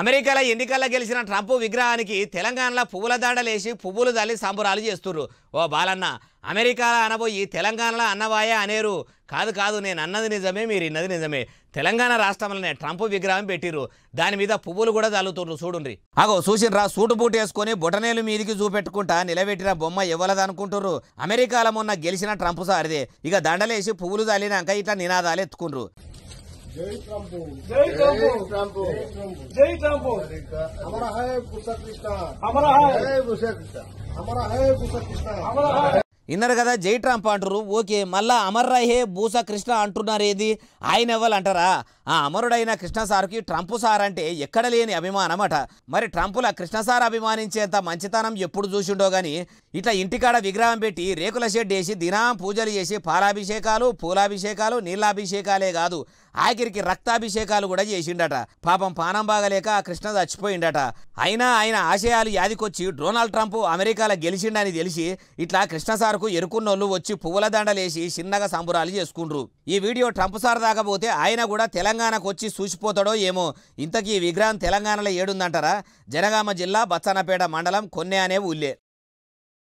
అమెరికాలో ఎన్నికల్లో గెలిచిన ట్రంప్ విగ్రహానికి తెలంగాణలో పువ్వుల దాడలేసి పువ్వులు దాలి సంబురాలు చేస్తుర్రు ఓ బాలన్న అమెరికాలో అనబోయి తెలంగాణలో అన్నవాయే అనేరు కాదు కాదు నేను అన్నది నిజమే మీరు ఇన్నది నిజమే తెలంగాణ రాష్ట్రంలోనే ట్రంప్ విగ్రహం పెట్టిరు దాని మీద పువ్వులు కూడా తల్లుతుర్రు చూడుండ్రి అగో చూసినరా సూటు బూట్ వేసుకొని బొటనేలు మీదికి చూపెట్టుకుంటా నిలబెట్టిన బొమ్మ ఇవ్వలేదనుకుంటుర్రు అమెరికాలో మొన్న గెలిచిన ట్రంప్ సారిదే ఇక దండలేసి పువ్వులు దాలినాక ఇట్లా నినాదాలు ఎత్తుకుండ్రు జై విన్నారు కదా జై ట్రంప్ అంటారు ఓకే మళ్ళా అమర్రాయ్ హే భూసా కృష్ణ అంటున్నారు ఏది ఆయన ఎవరు అంటారా ఆ అమరుడైన కృష్ణ సార్కి ట్రంప్ సార్ అంటే ఎక్కడ లేని అభిమానమట మరి కృష్ణ సార్ అభిమానించేంత మంచితనం ఎప్పుడు చూసిండో గాని ఇట్లా ఇంటికాడ విగ్రహం పెట్టి రేకుల షెడ్ వేసి దినం పూజలు చేసి పాలాభిషేకాలు పూలాభిషేకాలు నీళ్ళాభిషేకాలే కాదు ఆఖరికి రక్తాభిషేకాలు కూడా చేసిండట పాపం పానం బాగలేక కృష్ణ చచ్చిపోయిండట అయినా ఆయన ఆశయాలు యాదికొచ్చి డొనాల్డ్ ట్రంప్ అమెరికాలో గెలిచిండని తెలిసి ఇట్లా కృష్ణ సార్కు ఎరుకున్నోళ్ళు వచ్చి పువ్వుల దండలేసి చిన్నగా సంబురాలు చేసుకుండ్రు ఈ వీడియో ట్రంప్ సార్ దాకపోతే ఆయన కూడా తెలంగాణ తెలంగాణకు వచ్చి చూసిపోతాడో ఏమో ఇంతకీ విగ్రహం తెలంగాణలో ఏడుందంటారా జనగామ జిల్లా బచ్చానపేట మండలం కొన్నే అనే ఊళ్ళే